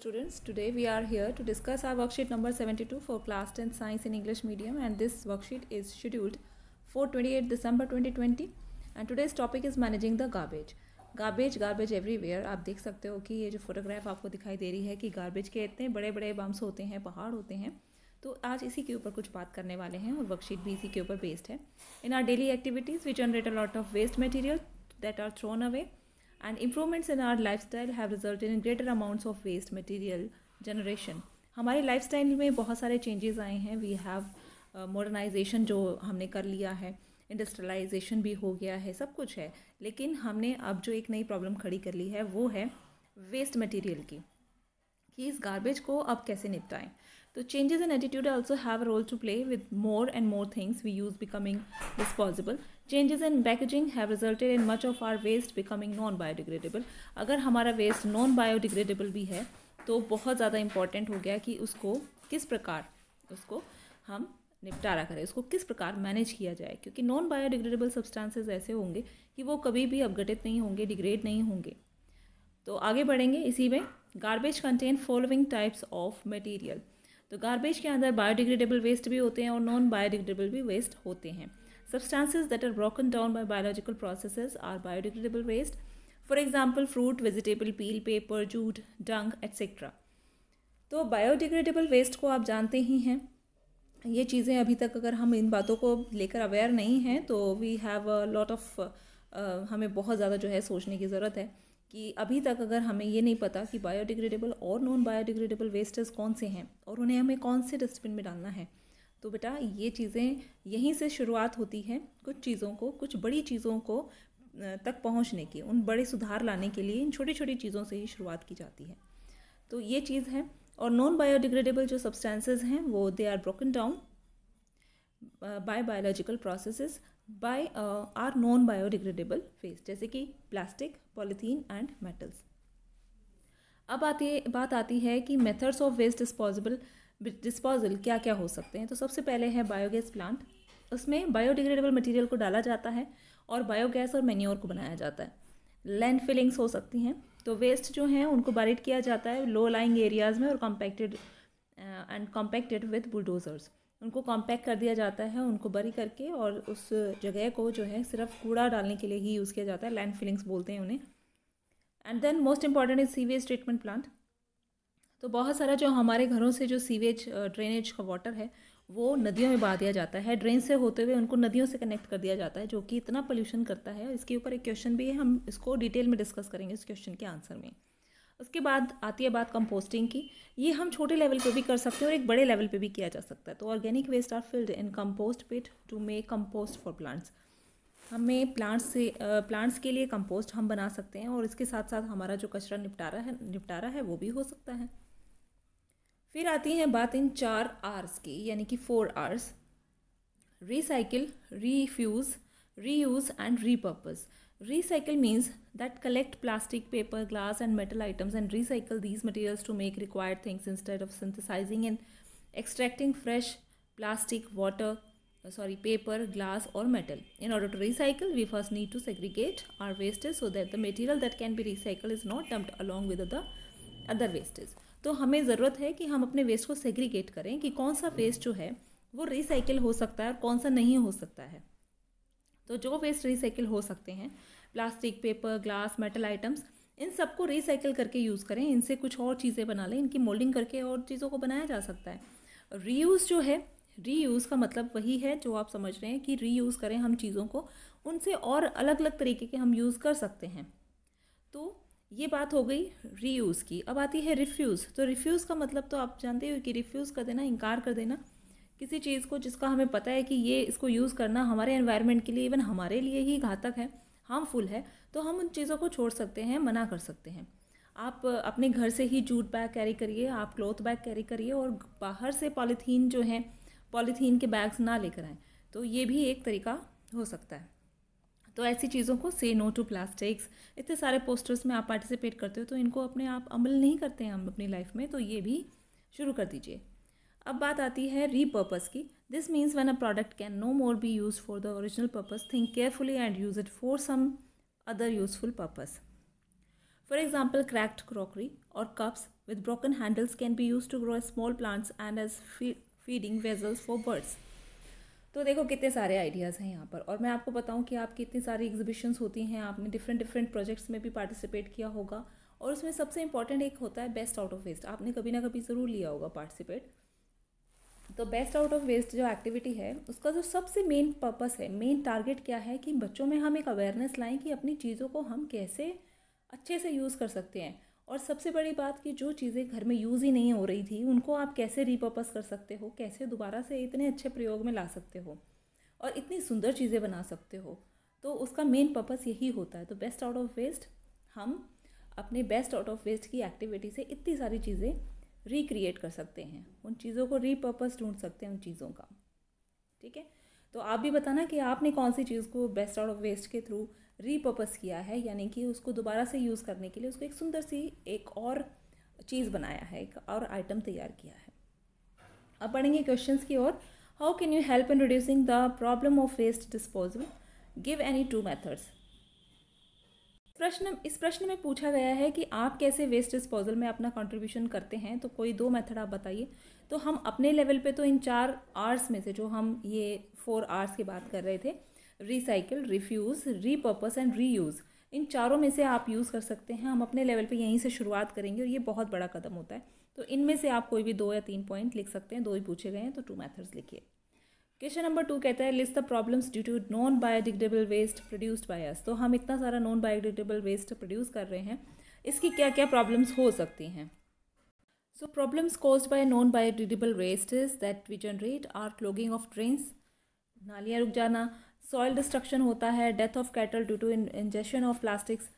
Students, today we are here to discuss our worksheet number 72 for class 10 science in English medium and this worksheet is scheduled for 28 December 2020 and today's topic is managing the garbage. garbage garbage everywhere aap dekh sakte ho ki ye jo photograph aapko dikhai de rahi hai ki garbage ke itne bade bade bombs hote hain pahad hote hain to aaj isi ke upar kuch baat karne wale hain aur worksheet bhi isi ke upar based hai in our daily activities we generate a lot of waste material that are thrown away and improvements in our lifestyle have result in greater amounts of waste material generation हमारे lifestyle में बहुत सारे changes आए हैं we have modernisation जो हमने कर लिया है इंडस्ट्रलाइजेशन भी हो गया है सब कुछ है लेकिन हमने अब जो एक नई प्रॉब्लम खड़ी कर ली है वो है वेस्ट मटीरियल की कि इस गारबेज को अब कैसे निपटाएं तो changes in attitude also have a role to play with more and more things we use becoming disposable changes in packaging have resulted in much of our waste becoming non biodegradable अगर हमारा waste non biodegradable भी है तो बहुत ज़्यादा important हो गया कि उसको किस प्रकार उसको हम निपटारा करें उसको किस प्रकार मैनेज किया जाए क्योंकि नॉन बायोडिग्रेडेबल सब्सटेंसेज ऐसे होंगे कि वो कभी भी अपघटित नहीं होंगे डिग्रेड नहीं होंगे तो आगे बढ़ेंगे इसी में garbage contain following types of material तो गार्बेज के अंदर बायोडिग्रेडेबल वेस्ट भी होते हैं और नॉन बायोडिग्रेडेबल भी वेस्ट होते हैं substances that are broken down by biological process are biodegradable waste for example fruit vegetable peel paper jute dung etc तो बायोडिग्रेडेबल वेस्ट को आप जानते ही हैं ये चीज़ें अभी तक अगर हम इन बातों को लेकर अवेयर नहीं हैं तो we have a lot of हमें बहुत ज़्यादा जो है सोचने की ज़रूरत है कि अभी तक अगर हमें ये नहीं पता कि बायोडिग्रेडेबल और नॉन बायोडिग्रेडेबल वेस्टेज कौन से हैं और उन्हें हमें कौन से डस्टबिन में डालना है तो बेटा ये चीज़ें यहीं से शुरुआत होती है कुछ चीज़ों को कुछ बड़ी चीज़ों को तक पहुंचने की उन बड़े सुधार लाने के लिए इन छोटी छोटी चीज़ों से ही शुरुआत की जाती है तो ये चीज़ है और नॉन बायोडिग्रेडेबल जो सब्सटेंसेज हैं वो they are broken down by biological processes by are non biodegradable waste जैसे कि प्लास्टिक पॉलीथीन एंड मेटल्स अब आती बात आती है कि methods of waste disposal disposal क्या क्या हो सकते हैं तो सबसे पहले है बायोगैस प्लांट उसमें बायोडिग्रेडेबल मटेरियल को डाला जाता है और बायोगैस और मेन्योर को बनाया जाता है लैंड फिलिंग्स हो सकती हैं तो वेस्ट जो हैं उनको बारिट किया जाता है लो लाइंग एरियाज़ में और compacted and compacted with bulldozers उनको कॉम्पैक्ट कर दिया जाता है उनको बरी करके और उस जगह को जो है सिर्फ कूड़ा डालने के लिए ही यूज़ किया जाता है लैंड फिलिंग्स बोलते हैं उन्हें and then most important is sewage treatment plant तो बहुत सारा जो हमारे घरों से जो सीवेज ड्रेनेज का वाटर है वो नदियों में बहा दिया जाता है ड्रेन से होते हुए उनको नदियों से कनेक्ट कर दिया जाता है जो कि इतना पोल्यूशन करता है इसके ऊपर एक क्वेश्चन भी है हम इसको डिटेल में डिस्कस करेंगे इस क्वेश्चन के आंसर में उसके बाद आती है बात कंपोस्टिंग की ये हम छोटे लेवल पे भी कर सकते हैं और एक बड़े लेवल पे भी किया जा सकता है तो organic waste are filled in compost pit to make compost for plants हमें प्लांट्स से प्लांट्स के लिए कंपोस्ट हम बना सकते हैं और इसके साथ साथ हमारा जो कचरा निपटारा है निपटारा है वो भी हो सकता है फिर आती है बात इन चार आर्स की यानी कि four R's recycle refuse reuse and repurpose Recycle means that collect plastic, paper, glass and metal items and recycle these materials to make required things instead of synthesizing and extracting fresh plastic, water, sorry, paper, glass or metal. In order to recycle, we first need to segregate our wastage so that the material that can be recycled is not dumped along with the other wastage. तो हमें ज़रूरत है कि हम अपने waste को segregate करें कि कौन सा वेस्ट जो है वो रिसाइकिल हो सकता है और कौन सा नहीं हो सकता है तो जो वेस्ट रिसाइकिल हो सकते हैं plastic paper glass metal items इन सबको रिसाइकिल करके यूज़ करें इनसे कुछ और चीज़ें बना लें इनकी मोल्डिंग करके और चीज़ों को बनाया जा सकता है रीयूज़ जो है रीयूज़ का मतलब वही है जो आप समझ रहे हैं कि रीयूज़ करें हम चीज़ों को उनसे और अलग अलग तरीके के हम यूज़ कर सकते हैं तो ये बात हो गई रीयूज़ की अब आती है रिफ्यूज़ तो रिफ्यूज़ का मतलब तो आप जानते हो कि रिफ्यूज़ कर देना इनकार कर देना किसी चीज़ को जिसका हमें पता है कि ये इसको यूज़ करना हमारे एनवायरनमेंट के लिए इवन हमारे लिए ही घातक है हार्मफुल है तो हम उन चीज़ों को छोड़ सकते हैं मना कर सकते हैं आप अपने घर से ही जूट बैग कैरी करिए आप क्लोथ बैग कैरी करिए और बाहर से पॉलीथीन जो है पॉलीथीन के बैग्स ना लेकर आएँ तो ये भी एक तरीका हो सकता है तो ऐसी चीज़ों को से नो टू प्लास्टिक्स इतने सारे पोस्टर्स में आप पार्टिसिपेट करते हो तो इनको अपने आप अमल नहीं करते हैं हम अपनी लाइफ में तो ये भी शुरू कर दीजिए अब बात आती है रीपर्पज़ की this means when a product can no more be use for the original purpose think carefully and use it for some other useful purpose for example cracked crockery और cups with broken handles can be use to grow small plants and as feeding vessels for birds तो देखो कितने सारे ideas हैं यहाँ पर और मैं आपको बताऊँ कि आपकी इतनी सारी एग्जीबिशंस होती हैं आपने डिफरेंट डिफरेंट प्रोजेक्ट्स में भी पार्टिसिपेट किया होगा और उसमें सबसे इंपॉर्टेंट एक होता है बेस्ट आउट ऑफ वेस्ट आपने कभी ना कभी ज़रूर लिया होगा पार्टिसिपेट तो बेस्ट आउट ऑफ वेस्ट जो एक्टिविटी है उसका जो सबसे मेन पर्पस है मेन टारगेट क्या है कि बच्चों में हम एक अवेयरनेस लाएं कि अपनी चीज़ों को हम कैसे अच्छे से यूज़ कर सकते हैं और सबसे बड़ी बात कि जो चीज़ें घर में यूज़ ही नहीं हो रही थी उनको आप कैसे रिपर्पस कर सकते हो कैसे दोबारा से इतने अच्छे प्रयोग में ला सकते हो और इतनी सुंदर चीज़ें बना सकते हो तो उसका मेन पर्पस यही होता है तो बेस्ट आउट ऑफ वेस्ट हम अपने बेस्ट आउट ऑफ वेस्ट की एक्टिविटी से इतनी सारी चीज़ें रिक्रिएट कर सकते हैं उन चीज़ों को रीपर्पज़ ढूंढ सकते हैं उन चीज़ों का ठीक है तो आप भी बताना कि आपने कौन सी चीज़ को बेस्ट आउट ऑफ वेस्ट के थ्रू रीपर्पज़ किया है यानी कि उसको दोबारा से यूज़ करने के लिए उसको एक सुंदर सी एक और चीज़ बनाया है एक और आइटम तैयार किया है अब बढ़ेंगे क्वेश्चन की ओर how can you help in reducing the problem of waste disposal give any two methods प्रश्न इस प्रश्न में पूछा गया है कि आप कैसे वेस्ट डिस्पोजल में अपना कंट्रीब्यूशन करते हैं तो कोई दो मेथड आप बताइए तो हम अपने लेवल पे तो इन चार आर्स में से जो हम ये फोर आर्स की बात कर रहे थे recycle refuse repurpose and reuse इन चारों में से आप यूज़ कर सकते हैं हम अपने लेवल पे यहीं से शुरुआत करेंगे और ये बहुत बड़ा कदम होता है तो इनमें से आप कोई भी दो या तीन पॉइंट लिख सकते हैं दो ही पूछे गए हैं तो टू मैथड्स लिखिए क्वेश्चन नंबर टू कहता है list the problems due to non biodegradable waste produced by us तो हम इतना सारा नॉन बायोडिग्रेडेबल वेस्ट प्रोड्यूस कर रहे हैं इसकी क्या क्या प्रॉब्लम्स हो सकती हैं so problems cause by non biodegradable waste that we generate are clogging of drains नालियाँ रुक जाना सॉइल डिस्ट्रक्शन होता है death of cattle due to ingestion of plastics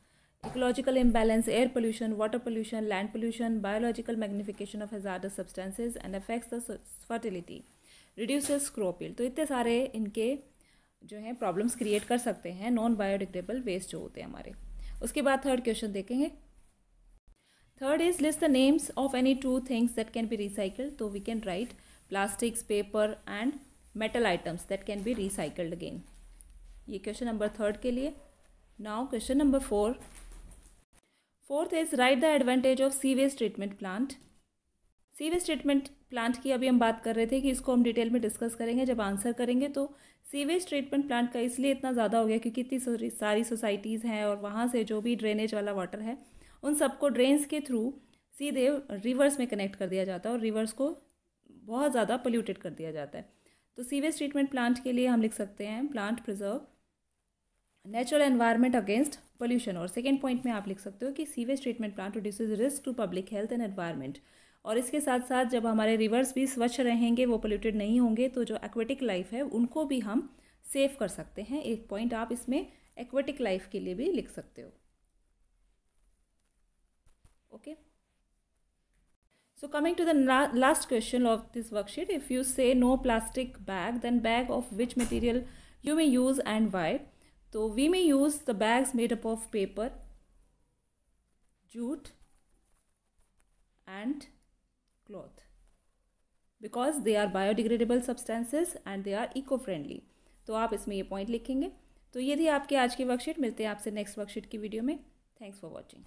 ecological imbalance air pollution water pollution land pollution biological magnification of hazardous substances and affects the fertility reduces crop yield तो इतने सारे इनके जो है प्रॉब्लम्स क्रिएट कर सकते हैं नॉन बायोडिग्रेडेबल वेस्ट जो होते हैं हमारे उसके बाद थर्ड क्वेश्चन देखेंगे third is list the names of any two things that can be recycled तो we can write plastics paper and metal items that can be recycled again ये question number third के लिए now question number four fourth is write the advantage of sea waste treatment plant sewage treatment plant की अभी हम बात कर रहे थे कि इसको हम डिटेल में डिस्कस करेंगे जब आंसर करेंगे तो सीवेज ट्रीटमेंट प्लांट का इसलिए इतना ज़्यादा हो गया क्योंकि इतनी सारी सोसाइटीज़ हैं और वहाँ से जो भी ड्रेनेज वाला वाटर है उन सबको ड्रेन्स के थ्रू सीधे रिवर्स में कनेक्ट कर दिया जाता है और रिवर्स को बहुत ज़्यादा पोल्यूटेड कर दिया जाता है तो सीवेज ट्रीटमेंट प्लांट के लिए हम लिख सकते हैं plant preserve natural environment against pollution और सेकेंड पॉइंट में आप लिख सकते हो कि sewage treatment plant reduces risk to public health and environment और इसके साथ साथ जब हमारे रिवर्स भी स्वच्छ रहेंगे वो पोल्यूटेड नहीं होंगे तो जो एक्वेटिक लाइफ है उनको भी हम सेव कर सकते हैं एक पॉइंट आप इसमें एक्वेटिक लाइफ के लिए भी लिख सकते हो okay so coming to the last question of this worksheet if you say no plastic bag then bag of which material you may use and why तो we may use the bag made up of paper jute and cloth because they are biodegradable substances and they are eco friendly तो आप इसमें ये point लिखेंगे तो ये थी आपकी आज की वर्कशीट मिलते हैं आपसे नेक्स्ट वर्कशीट की वीडियो में थैंक्स फॉर वॉचिंग